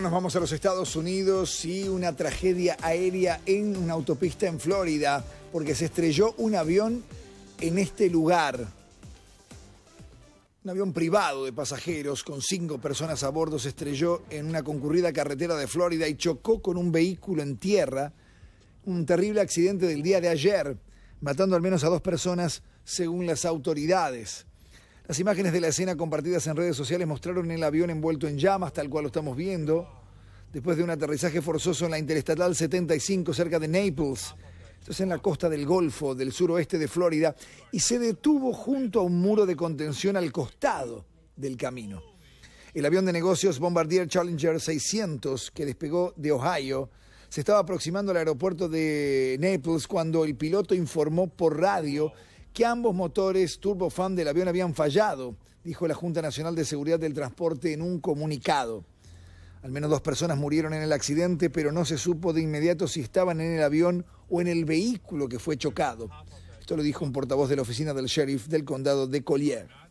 nos vamos a los Estados Unidos y una tragedia aérea en una autopista en Florida, porque se estrelló un avión en este lugar. Un avión privado de pasajeros con cinco personas a bordo se estrelló en una concurrida carretera de Florida y chocó con un vehículo en tierra. Un terrible accidente del día de ayer, matando al menos a dos personas según las autoridades. Las imágenes de la escena compartidas en redes sociales mostraron el avión envuelto en llamas, tal cual lo estamos viendo, después de un aterrizaje forzoso en la Interestatal 75 cerca de Naples. Esto en la costa del Golfo, del suroeste de Florida, y se detuvo junto a un muro de contención al costado del camino. El avión de negocios Bombardier Challenger 600, que despegó de Ohio, se estaba aproximando al aeropuerto de Naples cuando el piloto informó por radio que ambos motores turbofan del avión habían fallado, dijo la Junta Nacional de Seguridad del Transporte en un comunicado. Al menos dos personas murieron en el accidente, pero no se supo de inmediato si estaban en el avión o en el vehículo que fue chocado. Esto lo dijo un portavoz de la oficina del sheriff del condado de Collier.